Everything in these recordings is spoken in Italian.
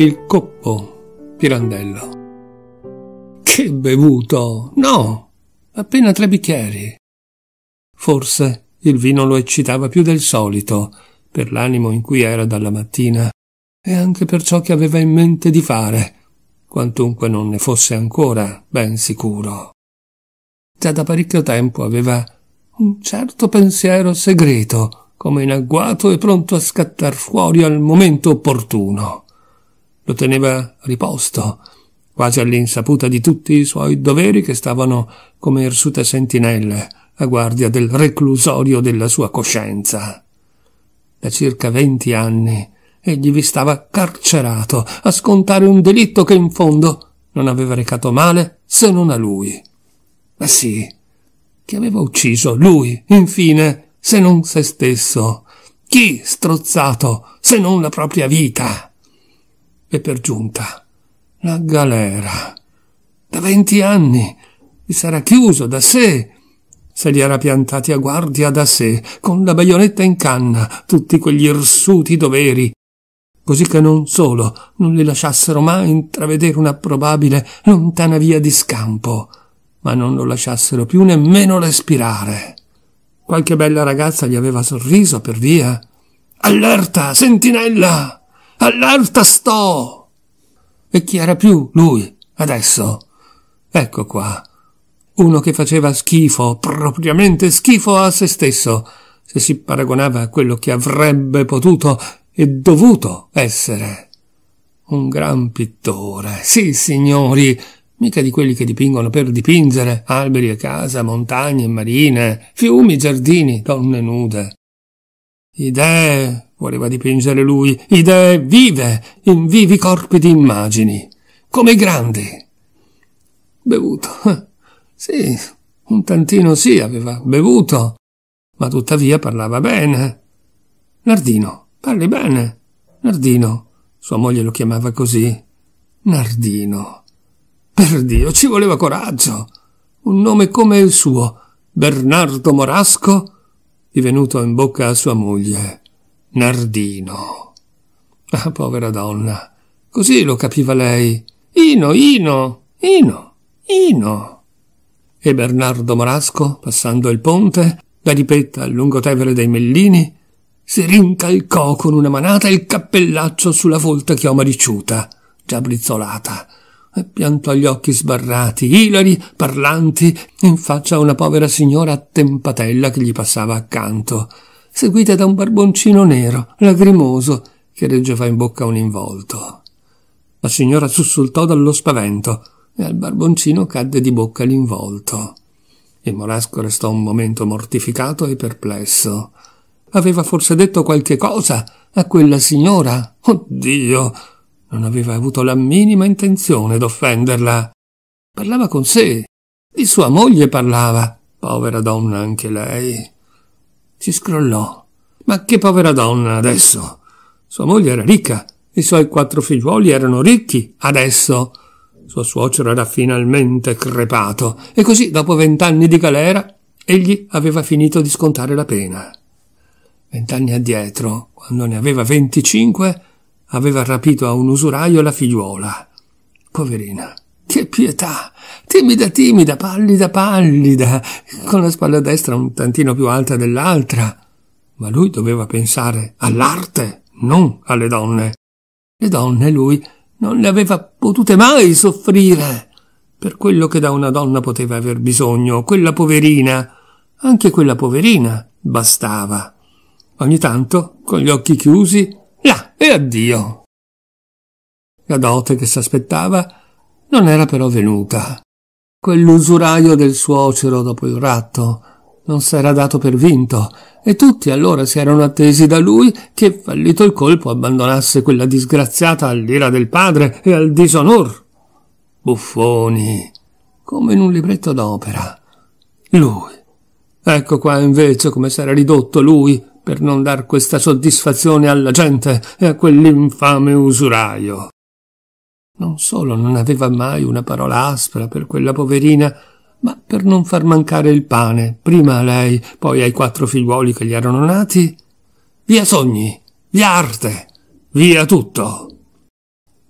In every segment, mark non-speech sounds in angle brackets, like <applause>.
il coppo Pirandello. Che bevuto! No! Appena tre bicchieri. Forse il vino lo eccitava più del solito, per l'animo in cui era dalla mattina, e anche per ciò che aveva in mente di fare, quantunque non ne fosse ancora ben sicuro. Già da parecchio tempo aveva un certo pensiero segreto, come in agguato e pronto a scattar fuori al momento opportuno lo teneva riposto, quasi all'insaputa di tutti i suoi doveri che stavano come irsute sentinelle a guardia del reclusorio della sua coscienza. Da circa venti anni egli vi stava carcerato a scontare un delitto che in fondo non aveva recato male se non a lui. Ma sì, chi aveva ucciso lui, infine, se non se stesso? Chi strozzato se non la propria vita? e per giunta la galera. Da venti anni vi sarà chiuso da sé. Se li era piantati a guardia da sé, con la baionetta in canna, tutti quegli irsuti doveri, così che non solo non li lasciassero mai intravedere una probabile lontana via di scampo, ma non lo lasciassero più nemmeno respirare. Qualche bella ragazza gli aveva sorriso per via. Allerta, sentinella! All'alta sto! E chi era più lui, adesso? Ecco qua. Uno che faceva schifo, propriamente schifo a se stesso, se si paragonava a quello che avrebbe potuto e dovuto essere. Un gran pittore, sì signori, mica di quelli che dipingono per dipingere alberi e casa, montagne e marine, fiumi, giardini, donne nude. Idee Voleva dipingere lui idee vive in vivi corpi di immagini, come i grandi. Bevuto. <laughs> Sì, un tantino sì, aveva bevuto, ma tuttavia parlava bene. Nardino, parli bene. Nardino. Sua moglie lo chiamava così. Nardino. Per Dio, ci voleva coraggio. Un nome come il suo, Bernardo Morasco, divenuto in bocca a sua moglie. Nardino. Ah, povera donna. Così lo capiva lei. Ino, Ino, Ino, Ino. E Bernardo Morasco, passando il ponte, da ripetta al lungotevere dei Mellini, si rincalcò con una manata il cappellaccio sulla folta chioma ricciuta, già brizzolata, e piantò gli occhi sbarrati, ilari, parlanti, in faccia a una povera signora attempatella che gli passava accanto seguita da un barboncino nero, lagrimoso, che reggeva in bocca un involto. La signora sussultò dallo spavento e al barboncino cadde di bocca l'involto. Il morasco restò un momento mortificato e perplesso. Aveva forse detto qualche cosa a quella signora? Oddio! Non aveva avuto la minima intenzione d'offenderla. Parlava con sé. Di sua moglie parlava. Povera donna anche lei si scrollò. Ma che povera donna adesso! Sua moglie era ricca, i suoi quattro figliuoli erano ricchi adesso. Suo suocero era finalmente crepato e così, dopo vent'anni di galera, egli aveva finito di scontare la pena. Vent'anni addietro, quando ne aveva venticinque, aveva rapito a un usuraio la figliuola. Poverina che <laughs> pietà! Timida, timida, pallida, pallida, con la spalla destra un tantino più alta dell'altra. Ma lui doveva pensare all'arte, non alle donne. Le donne lui non le aveva potute mai soffrire. Per quello che da una donna poteva aver bisogno, quella poverina, anche quella poverina, bastava. Ogni tanto, con gli occhi chiusi, là e addio. La dote che s'aspettava non era però venuta. Quell'usuraio del suocero dopo il ratto non s'era dato per vinto e tutti allora si erano attesi da lui che, fallito il colpo, abbandonasse quella disgraziata all'ira del padre e al disonor. Buffoni, come in un libretto d'opera. Lui. Ecco qua invece come s'era ridotto lui per non dar questa soddisfazione alla gente e a quell'infame usuraio. Non solo non aveva mai una parola aspra per quella poverina, ma per non far mancare il pane, prima a lei, poi ai quattro figliuoli che gli erano nati, via sogni, via arte, via tutto.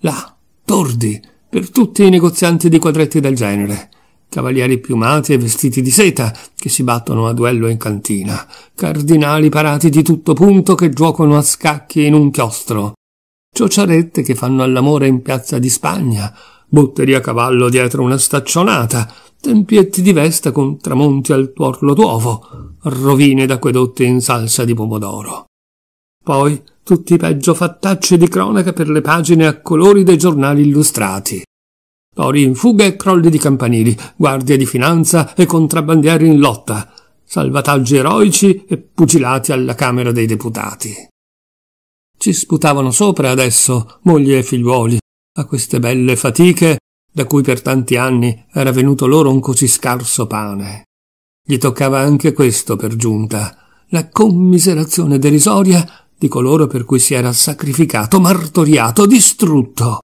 Là, tordi, per tutti i negozianti di quadretti del genere, cavalieri piumati e vestiti di seta che si battono a duello in cantina, cardinali parati di tutto punto che giocano a scacchi in un chiostro, ciociarette che fanno all'amore in piazza di Spagna, botteri a cavallo dietro una staccionata, tempietti di vesta con tramonti al tuorlo d'uovo, rovine d'acquedotti in salsa di pomodoro. Poi tutti i peggio fattacci di cronaca per le pagine a colori dei giornali illustrati. Tori in fuga e crolli di campanili, guardie di finanza e contrabbandieri in lotta, salvataggi eroici e pugilati alla Camera dei Deputati. Ci sputavano sopra adesso, moglie e figliuoli, a queste belle fatiche da cui per tanti anni era venuto loro un così scarso pane. Gli toccava anche questo per giunta, la commiserazione derisoria di coloro per cui si era sacrificato, martoriato, distrutto.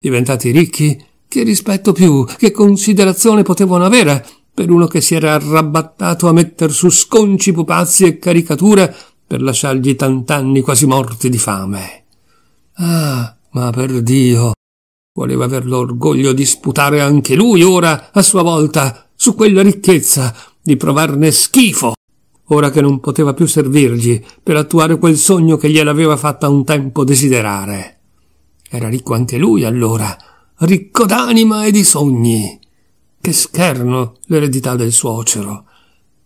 Diventati ricchi, che rispetto più, che considerazione potevano avere per uno che si era arrabattato a metter su sconci pupazzi e caricature per lasciargli tant'anni quasi morti di fame. Ah, ma per Dio! Voleva aver l'orgoglio di sputare anche lui ora, a sua volta, su quella ricchezza, di provarne schifo, ora che non poteva più servirgli per attuare quel sogno che gliel'aveva fatta un tempo desiderare. Era ricco anche lui allora, ricco d'anima e di sogni. Che scherno l'eredità del suocero.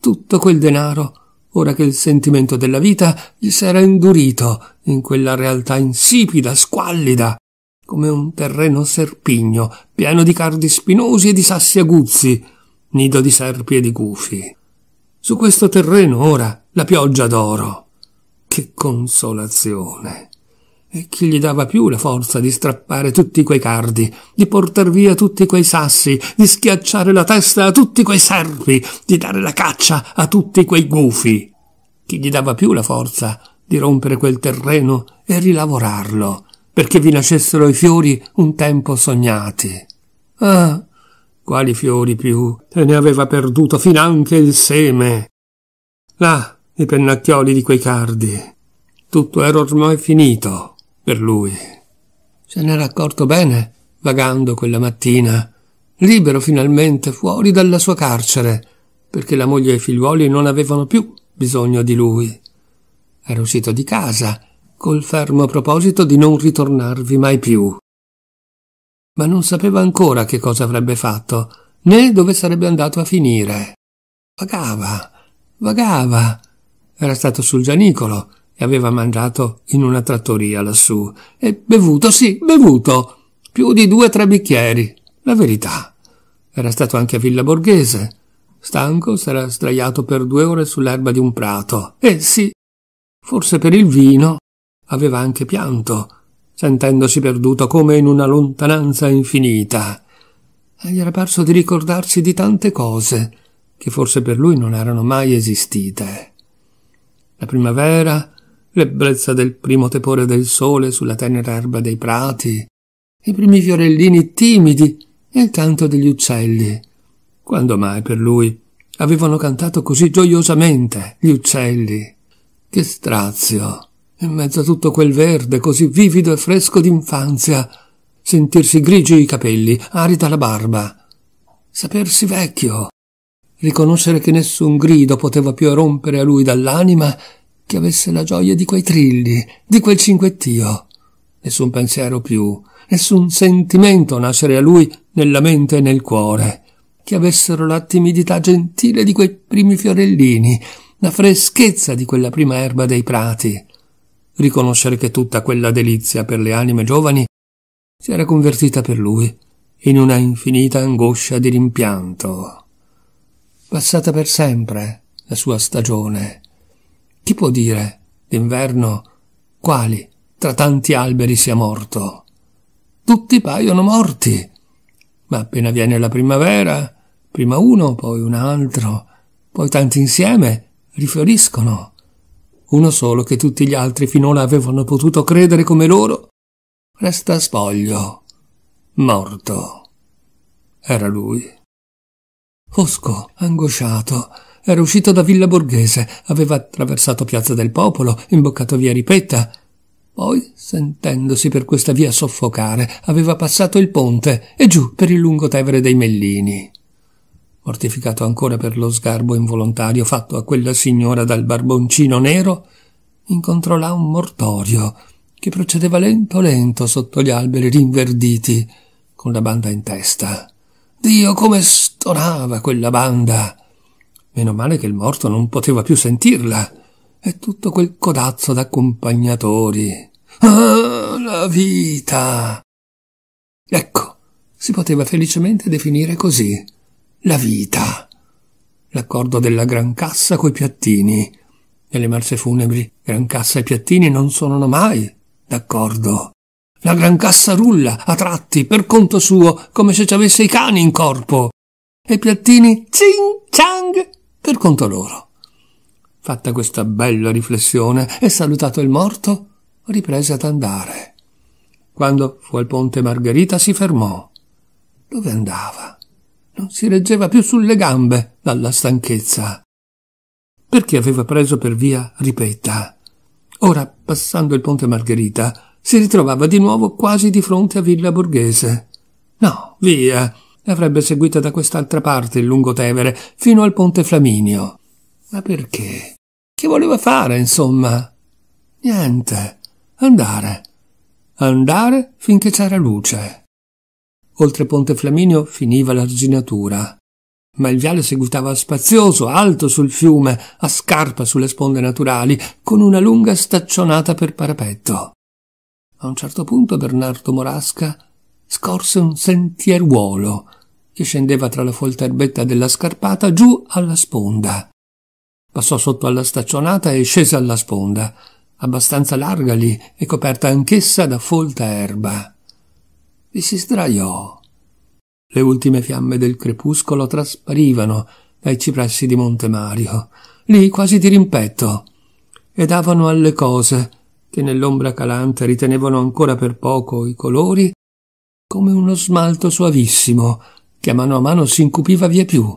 Tutto quel denaro ora che il sentimento della vita gli s'era indurito in quella realtà insipida, squallida, come un terreno serpigno, pieno di cardi spinosi e di sassi aguzzi, nido di serpi e di gufi. Su questo terreno ora la pioggia d'oro. Che consolazione! chi gli dava più la forza di strappare tutti quei cardi, di portar via tutti quei sassi, di schiacciare la testa a tutti quei serpi, di dare la caccia a tutti quei gufi? Chi gli dava più la forza di rompere quel terreno e rilavorarlo, perché vi nascessero i fiori un tempo sognati? Ah, quali fiori più, e ne aveva perduto finanche il seme. Là, i pennacchioli di quei cardi. Tutto era ormai finito per lui. Se n'era accorto bene vagando quella mattina, libero finalmente fuori dalla sua carcere, perché la moglie e i figliuoli non avevano più bisogno di lui. Era uscito di casa col fermo proposito di non ritornarvi mai più. Ma non sapeva ancora che cosa avrebbe fatto, né dove sarebbe andato a finire. Vagava, vagava. Era stato sul Gianicolo, e aveva mangiato in una trattoria lassù e bevuto, sì, bevuto, più di due o tre bicchieri, la verità. Era stato anche a Villa Borghese. Stanco s'era sdraiato per due ore sull'erba di un prato e sì, forse per il vino, aveva anche pianto, sentendosi perduto come in una lontananza infinita. E gli era parso di ricordarsi di tante cose che forse per lui non erano mai esistite. La primavera, l'ebbrezza del primo tepore del sole sulla tenera erba dei prati, i primi fiorellini timidi e il canto degli uccelli. Quando mai per lui avevano cantato così gioiosamente gli uccelli? Che strazio! In mezzo a tutto quel verde così vivido e fresco d'infanzia, sentirsi grigi i capelli, arida la barba, sapersi vecchio, riconoscere che nessun grido poteva più rompere a lui dall'anima che avesse la gioia di quei trilli, di quel cinquettio. Nessun pensiero più, nessun sentimento nascere a lui nella mente e nel cuore, che avessero la timidità gentile di quei primi fiorellini, la freschezza di quella prima erba dei prati. Riconoscere che tutta quella delizia per le anime giovani si era convertita per lui in una infinita angoscia di rimpianto. Passata per sempre la sua stagione, chi può dire, d'inverno, quali, tra tanti alberi sia morto? Tutti paiono morti. Ma appena viene la primavera, prima uno, poi un altro, poi tanti insieme, rifioriscono. Uno solo che tutti gli altri finora avevano potuto credere come loro, resta spoglio, morto. Era lui. Fosco, angosciato, era uscito da Villa Borghese, aveva attraversato Piazza del Popolo, imboccato via Ripetta. Poi, sentendosi per questa via soffocare, aveva passato il ponte e giù per il lungotevere dei Mellini. Mortificato ancora per lo sgarbo involontario fatto a quella signora dal barboncino nero, incontrò là un mortorio che procedeva lento lento sotto gli alberi rinverditi, con la banda in testa. Dio, come stonava quella banda! Meno male che il morto non poteva più sentirla. E tutto quel codazzo d'accompagnatori. Ah, la vita! Ecco, si poteva felicemente definire così. La vita. L'accordo della gran cassa coi piattini. Nelle marce funebri, gran cassa e piattini non suonano mai d'accordo. La gran cassa rulla, a tratti, per conto suo, come se ci avesse i cani in corpo. E i piattini, cin, ciang, per conto loro. Fatta questa bella riflessione e salutato il morto, riprese ad andare. Quando fu al ponte Margherita si fermò. Dove andava? Non si reggeva più sulle gambe dalla stanchezza. Perché aveva preso per via Ripetta? Ora, passando il ponte Margherita, si ritrovava di nuovo quasi di fronte a Villa Borghese. No, via! e avrebbe seguita da quest'altra parte il lungotevere fino al ponte Flaminio. Ma perché? Che voleva fare, insomma? Niente. Andare. Andare finché c'era luce. Oltre Ponte Flaminio finiva l'arginatura ma il viale seguitava spazioso, alto sul fiume, a scarpa sulle sponde naturali, con una lunga staccionata per parapetto. A un certo punto Bernardo Morasca scorse un sentieruolo che scendeva tra la folta erbetta della scarpata giù alla sponda. Passò sotto alla staccionata e scese alla sponda, abbastanza larga lì e coperta anch'essa da folta erba. Vi si sdraiò. Le ultime fiamme del crepuscolo trasparivano dai cipressi di Monte Mario, lì quasi di rimpetto, e davano alle cose, che nell'ombra calante ritenevano ancora per poco i colori, come uno smalto suavissimo che a mano a mano si incupiva via più,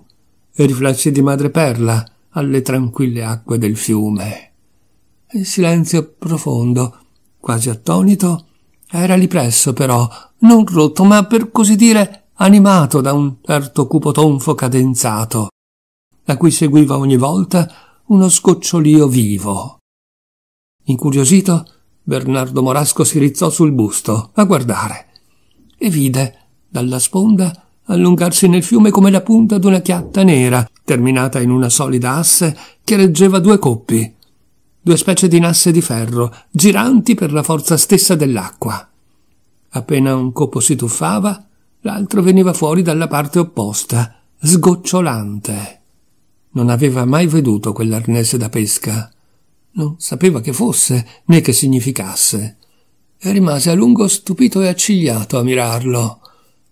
e riflessi di madreperla alle tranquille acque del fiume. Il silenzio profondo, quasi attonito, era lì presso però, non rotto, ma per così dire animato da un certo cupo tonfo cadenzato, da cui seguiva ogni volta uno scocciolio vivo. Incuriosito, Bernardo Morasco si rizzò sul busto a guardare e vide, dalla sponda, allungarsi nel fiume come la punta d'una chiatta nera, terminata in una solida asse che reggeva due coppi, due specie di nasse di ferro, giranti per la forza stessa dell'acqua. Appena un coppo si tuffava, l'altro veniva fuori dalla parte opposta, sgocciolante. Non aveva mai veduto quell'arnese da pesca. Non sapeva che fosse né che significasse. E rimase a lungo stupito e accigliato a mirarlo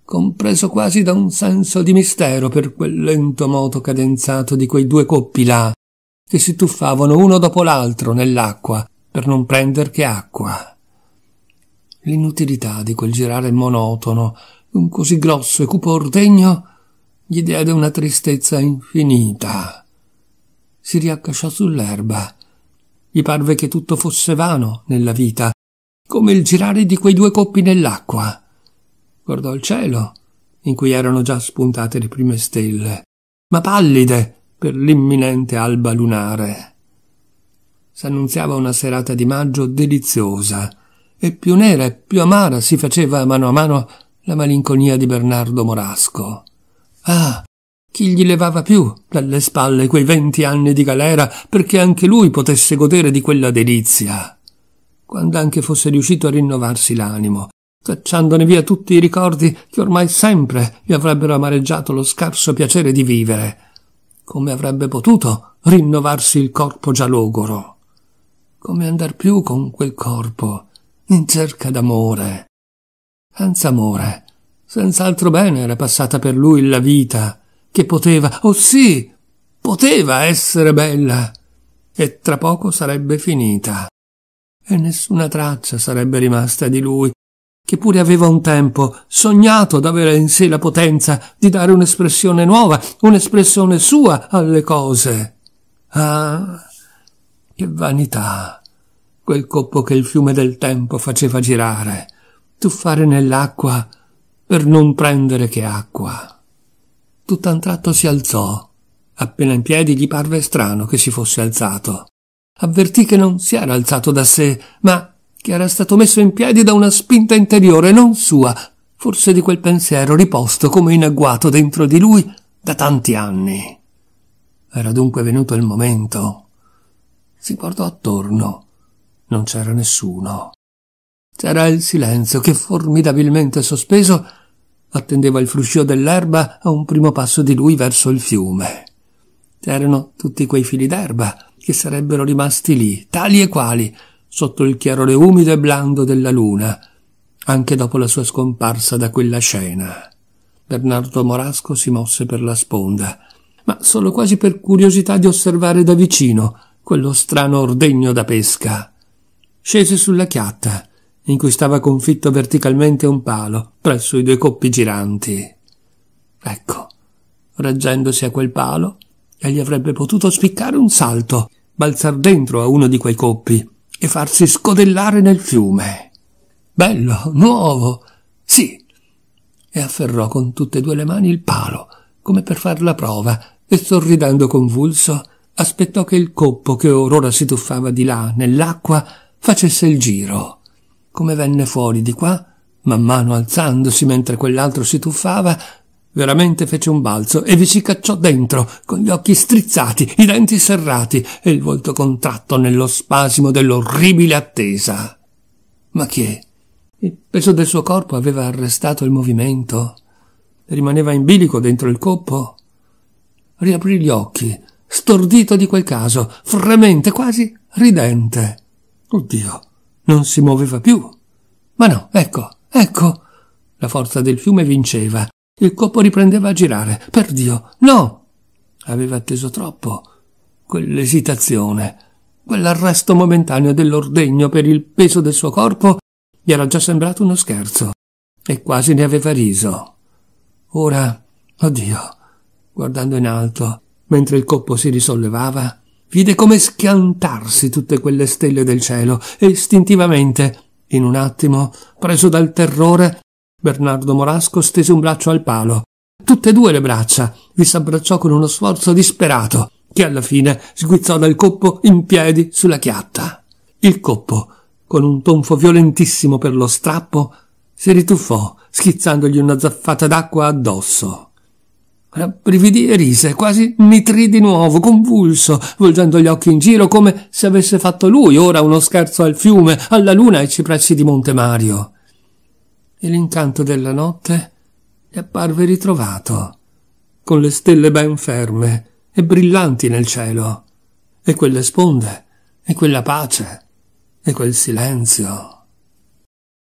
compreso quasi da un senso di mistero per quel lento moto cadenzato di quei due coppi là, che si tuffavano uno dopo l'altro nell'acqua per non prender che acqua. L'inutilità di quel girare monotono, un così grosso e cupo ordegno, gli diede una tristezza infinita. Si riaccasciò sull'erba. Gli parve che tutto fosse vano nella vita, come il girare di quei due coppi nell'acqua guardò il cielo, in cui erano già spuntate le prime stelle, ma pallide per l'imminente alba lunare. S'annunziava una serata di maggio deliziosa, e più nera e più amara si faceva a mano a mano la malinconia di Bernardo Morasco. Ah, chi gli levava più dalle spalle quei venti anni di galera perché anche lui potesse godere di quella delizia. Quando anche fosse riuscito a rinnovarsi l'animo cacciandone via tutti i ricordi che ormai sempre gli avrebbero amareggiato lo scarso piacere di vivere. Come avrebbe potuto rinnovarsi il corpo già logoro? Come andar più con quel corpo, in cerca d'amore? Senza amore, senz'altro bene era passata per lui la vita, che poteva, oh sì, poteva essere bella, e tra poco sarebbe finita e nessuna traccia sarebbe rimasta di lui che pure aveva un tempo sognato d'avere in sé la potenza di dare un'espressione nuova, un'espressione sua alle cose. Ah, che vanità! Quel coppo che il fiume del tempo faceva girare, tuffare nell'acqua per non prendere che acqua. Tutt'a un tratto si alzò. Appena in piedi gli parve strano che si fosse alzato. Avvertì che non si era alzato da sé, ma che era stato messo in piedi da una spinta interiore non sua, forse di quel pensiero riposto come in agguato dentro di lui da tanti anni. Era dunque venuto il momento. Si guardò attorno. Non c'era nessuno. C'era il silenzio che, formidabilmente sospeso, attendeva il fruscio dell'erba a un primo passo di lui verso il fiume. C'erano tutti quei fili d'erba che sarebbero rimasti lì, tali e quali, sotto il chiarore umido e blando della luna, anche dopo la sua scomparsa da quella scena. Bernardo Morasco si mosse per la sponda, ma solo quasi per curiosità di osservare da vicino quello strano ordegno da pesca. Scese sulla chiatta, in cui stava confitto verticalmente un palo, presso i due coppi giranti. Ecco, reggendosi a quel palo, egli avrebbe potuto spiccare un salto, balzar dentro a uno di quei coppi, e farsi scodellare nel fiume. Bello, nuovo, sì. E afferrò con tutte e due le mani il palo, come per far la prova, e sorridendo convulso, aspettò che il coppo che orora si tuffava di là nell'acqua facesse il giro. Come venne fuori di qua, man mano alzandosi mentre quell'altro si tuffava, Veramente fece un balzo e vi si cacciò dentro, con gli occhi strizzati, i denti serrati e il volto contratto nello spasimo dell'orribile attesa. Ma che? Il peso del suo corpo aveva arrestato il movimento? Rimaneva in bilico dentro il coppo? Riaprì gli occhi, stordito di quel caso, fremente, quasi ridente. Oddio, non si muoveva più. Ma no, ecco, ecco. La forza del fiume vinceva, il corpo riprendeva a girare. Perdio, no! Aveva atteso troppo. Quell'esitazione, quell'arresto momentaneo dell'ordegno per il peso del suo corpo gli era già sembrato uno scherzo e quasi ne aveva riso. Ora, oddio, guardando in alto, mentre il coppo si risollevava, vide come schiantarsi tutte quelle stelle del cielo e istintivamente, in un attimo, preso dal terrore, Bernardo Morasco stese un braccio al palo. Tutte e due le braccia. Vi s'abbracciò con uno sforzo disperato, che alla fine sguizzò dal coppo in piedi sulla chiatta. Il coppo, con un tonfo violentissimo per lo strappo, si rituffò, schizzandogli una zaffata d'acqua addosso. Rabbrividì e rise, quasi nitrì di nuovo, convulso, volgendo gli occhi in giro come se avesse fatto lui ora uno scherzo al fiume, alla luna ai cipressi di Monte Mario e l'incanto della notte gli apparve ritrovato, con le stelle ben ferme e brillanti nel cielo, e quelle sponde, e quella pace, e quel silenzio.